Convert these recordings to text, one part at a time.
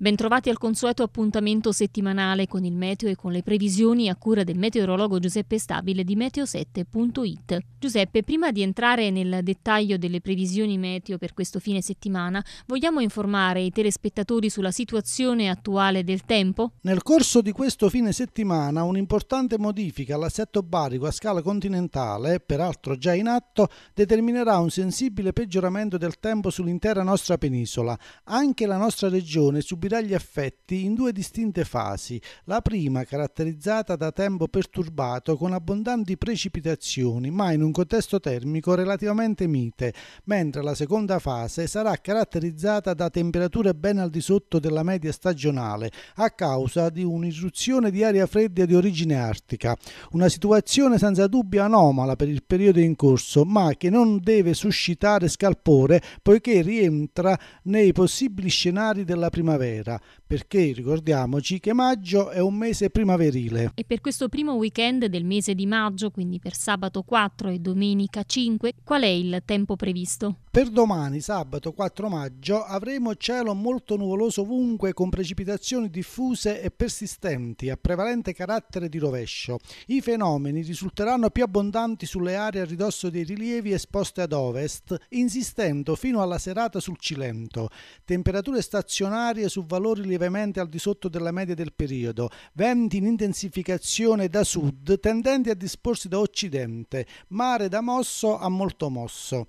Bentrovati al consueto appuntamento settimanale con il meteo e con le previsioni a cura del meteorologo Giuseppe Stabile di meteo7.it. Giuseppe, prima di entrare nel dettaglio delle previsioni meteo per questo fine settimana, vogliamo informare i telespettatori sulla situazione attuale del tempo? Nel corso di questo fine settimana un'importante modifica all'assetto barico a scala continentale, peraltro già in atto, determinerà un sensibile peggioramento del tempo sull'intera nostra penisola. Anche la nostra regione subirà seguirà gli effetti in due distinte fasi, la prima caratterizzata da tempo perturbato con abbondanti precipitazioni, ma in un contesto termico relativamente mite, mentre la seconda fase sarà caratterizzata da temperature ben al di sotto della media stagionale a causa di un'irruzione di aria fredda di origine artica, una situazione senza dubbio anomala per il periodo in corso, ma che non deve suscitare scalpore poiché rientra nei possibili scenari della primavera primavera, perché ricordiamoci che maggio è un mese primaverile. E per questo primo weekend del mese di maggio, quindi per sabato 4 e domenica 5, qual è il tempo previsto? Per domani, sabato 4 maggio, avremo cielo molto nuvoloso ovunque con precipitazioni diffuse e persistenti a prevalente carattere di rovescio. I fenomeni risulteranno più abbondanti sulle aree a ridosso dei rilievi esposte ad ovest, insistendo fino alla serata sul Cilento. Temperature stazionarie su valori lievemente al di sotto della media del periodo, venti in intensificazione da sud tendenti a disporsi da occidente, mare da mosso a molto mosso.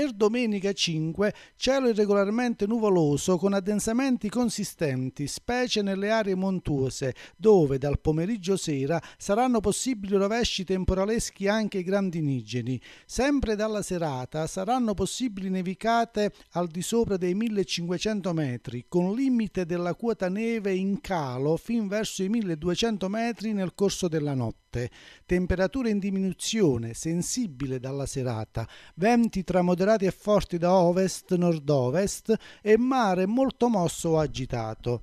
Per domenica 5 cielo irregolarmente nuvoloso con addensamenti consistenti, specie nelle aree montuose, dove dal pomeriggio sera saranno possibili rovesci temporaleschi anche grandinigeni. Sempre dalla serata saranno possibili nevicate al di sopra dei 1500 metri, con limite della quota neve in calo fin verso i 1200 metri nel corso della notte. Temperature in diminuzione, sensibile dalla serata, venti tramoderati moderati e forti da ovest-nord-ovest e mare molto mosso o agitato.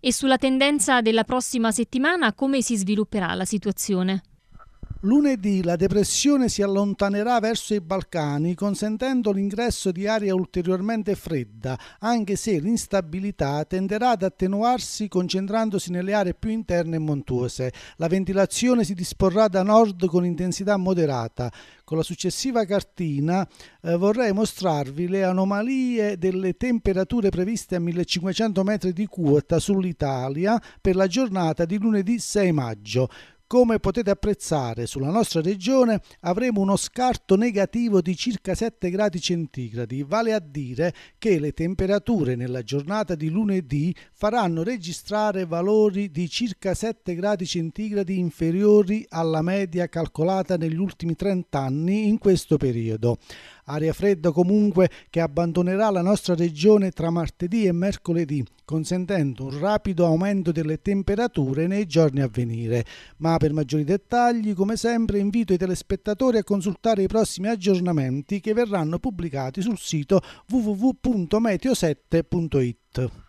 E sulla tendenza della prossima settimana come si svilupperà la situazione? Lunedì la depressione si allontanerà verso i Balcani, consentendo l'ingresso di aria ulteriormente fredda, anche se l'instabilità tenderà ad attenuarsi concentrandosi nelle aree più interne e montuose. La ventilazione si disporrà da nord con intensità moderata. Con la successiva cartina eh, vorrei mostrarvi le anomalie delle temperature previste a 1500 metri di quota sull'Italia per la giornata di lunedì 6 maggio. Come potete apprezzare, sulla nostra regione avremo uno scarto negativo di circa 7 gradi centigradi, vale a dire che le temperature nella giornata di lunedì faranno registrare valori di circa 7 gradi centigradi inferiori alla media calcolata negli ultimi 30 anni in questo periodo. Aria fredda comunque che abbandonerà la nostra regione tra martedì e mercoledì, consentendo un rapido aumento delle temperature nei giorni a venire, ma per maggiori dettagli, come sempre, invito i telespettatori a consultare i prossimi aggiornamenti che verranno pubblicati sul sito www.meteo7.it.